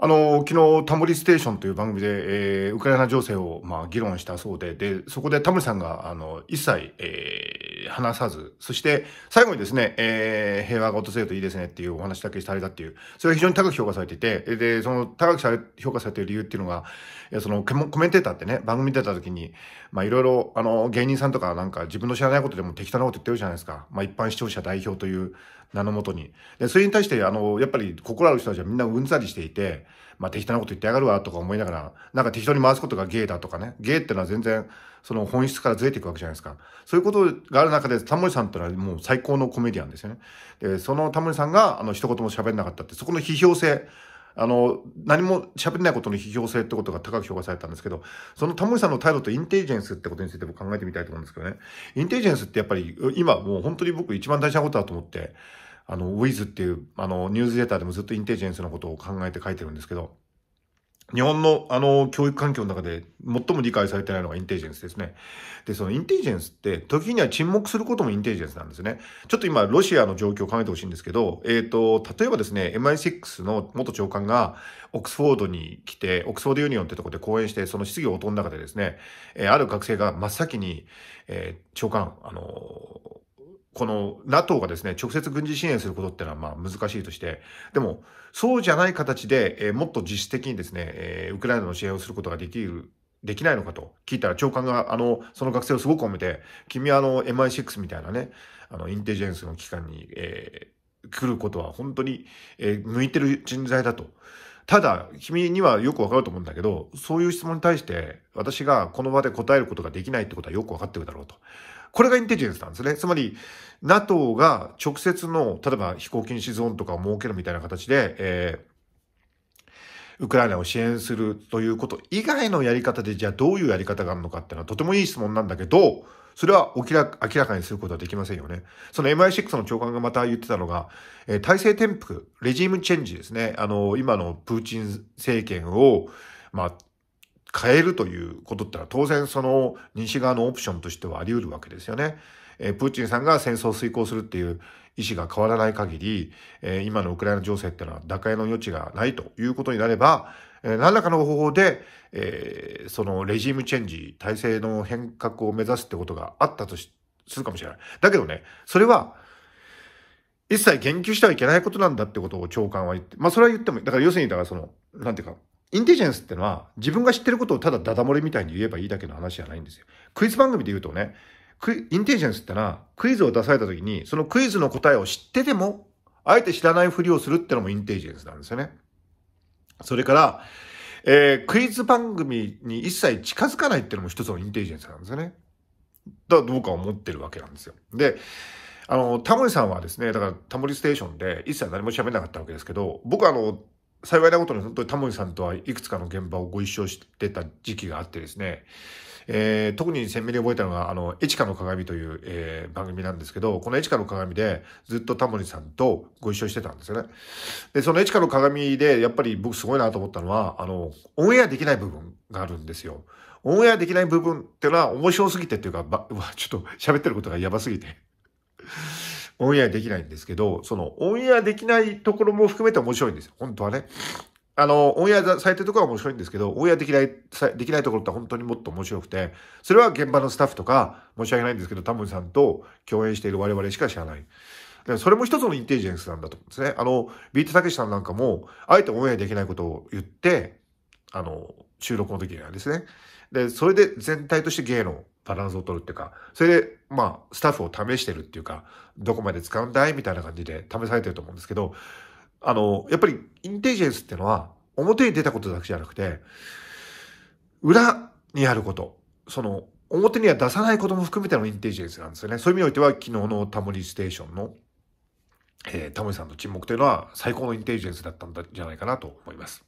あの、昨日、タモリステーションという番組で、えー、ウクライナ情勢を、まあ、議論したそうで、で、そこでタモリさんが、あの、一切、えー、話さず、そして、最後にですね、えー、平和が訪れるといいですねっていうお話だけされたっていう、それが非常に高く評価されていて、で、その、高くされ評価されている理由っていうのが、その、コメンテーターってね、番組出た時に、まあ、いろいろ、あの、芸人さんとかなんか、自分の知らないことでも適当なこと言ってるじゃないですか。まあ、一般視聴者代表という、名のもとに。で、それに対して、あの、やっぱり心ある人たちはみんなうんざりしていて、まあ適当なこと言ってやがるわとか思いながら、なんか適当に回すことが芸だとかね。芸ってのは全然、その本質からずれていくわけじゃないですか。そういうことがある中で、タモリさんってのはもう最高のコメディアンですよね。で、そのタモリさんが、あの、一言も喋んなかったって、そこの批評性、あの、何も喋れないことの批評性ってことが高く評価されたんですけど、そのタモリさんの態度とインテリジェンスってことについて僕考えてみたいと思うんですけどね。インテリジェンスってやっぱり、今もう本当に僕一番大事なことだと思って、あの、ウィズっていう、あの、ニュースレターでもずっとインテリジェンスのことを考えて書いてるんですけど、日本のあの教育環境の中で最も理解されてないのがインテリジェンスですね。で、そのインテリジェンスって時には沈黙することもインテリジェンスなんですね。ちょっと今ロシアの状況を考えてほしいんですけど、えっ、ー、と、例えばですね、MI6 の元長官がオックスフォードに来て、オックスフォードユニオンってとこで講演して、その質疑応答の中でですね、えー、ある学生が真っ先に、えー、長官、あのこの NATO がですね、直接軍事支援することってのはまあ難しいとして、でも、そうじゃない形で、えもっと実質的にですね、えウクライナの支援をすることができるできないのかと聞いたら長官があのその学生をすごく褒めて君はあの MI6 みたいなねあのインテリジェンスの機関に、えー、来ることは本当に、えー、向いてる人材だとただ、君にはよくわかると思うんだけど、そういう質問に対して、私がこの場で答えることができないってことはよくわかってるだろうと。これがインテリジェンスなんですね。つまり、NATO が直接の、例えば飛行禁止ゾーンとかを設けるみたいな形で、えーウクライナを支援するということ以外のやり方で、じゃあどういうやり方があるのかっていうのはとてもいい質問なんだけど、それは明ら明らかにすることはできませんよね。その MI6 の長官がまた言ってたのが、えー、体制転覆、レジームチェンジですね。あの、今のプーチン政権を、まあ、変えるということってのは当然その西側のオプションとしてはあり得るわけですよね。えプーチンさんが戦争を遂行するっていう意思が変わらない限り、え今のウクライナ情勢っていうのは打開の余地がないということになれば、え何らかの方法で、えそのレジームチェンジ、体制の変革を目指すってことがあったとするかもしれない。だけどね、それは、一切言及してはいけないことなんだってことを長官は言って、まあそれは言っても、だから要するに、だからその、なんていうか、インテリジェンスってのは自分が知ってることをただダダ漏れみたいに言えばいいだけの話じゃないんですよ。クイズ番組で言うとね、インテリジェンスってのは、クイズを出された時に、そのクイズの答えを知ってても、あえて知らないふりをするってのもインテリジェンスなんですよね。それから、えー、クイズ番組に一切近づかないってのも一つのインテリジェンスなんですよね。だと僕は思ってるわけなんですよ。で、あの、タモリさんはですね、だからタモリステーションで一切何も喋らなかったわけですけど、僕はあの、幸いなことに本当にタモリさんとはいくつかの現場をご一緒してた時期があってですね、えー、特に鮮明に覚えたのが、あの、エチカの鏡という、えー、番組なんですけど、このエチカの鏡でずっとタモリさんとご一緒してたんですよね。で、そのエチカの鏡で、やっぱり僕すごいなと思ったのは、あの、オンエアできない部分があるんですよ。オンエアできない部分っていうのは面白すぎてっていうか、ば、うわ、ちょっと喋ってることがやばすぎて。オンエアできないんですけど、そのオンエアできないところも含めて面白いんですよ。本当はね。あの、オンエアされてるところは面白いんですけど、オンエアできない、できないところって本当にもっと面白くて、それは現場のスタッフとか、申し訳ないんですけど、タモリさんと共演している我々しか知らない。それも一つのインテリジェンスなんだと思うんですね。あの、ビートたけしさんなんかも、あえてオンエアできないことを言って、あの、収録の時にはですね。で、それで全体として芸のバランスを取るっていうか、それで、まあ、スタッフを試してるっていうか、どこまで使うんだいみたいな感じで試されてると思うんですけど、あの、やっぱりインテリジェンスってのは、表に出たことだけじゃなくて、裏にあること、その、表には出さないことも含めてのインテリジェンスなんですよね。そういう意味においては、昨日のタモリステーションの、えー、タモリさんの沈黙というのは最高のインテリジェンスだったんじゃないかなと思います。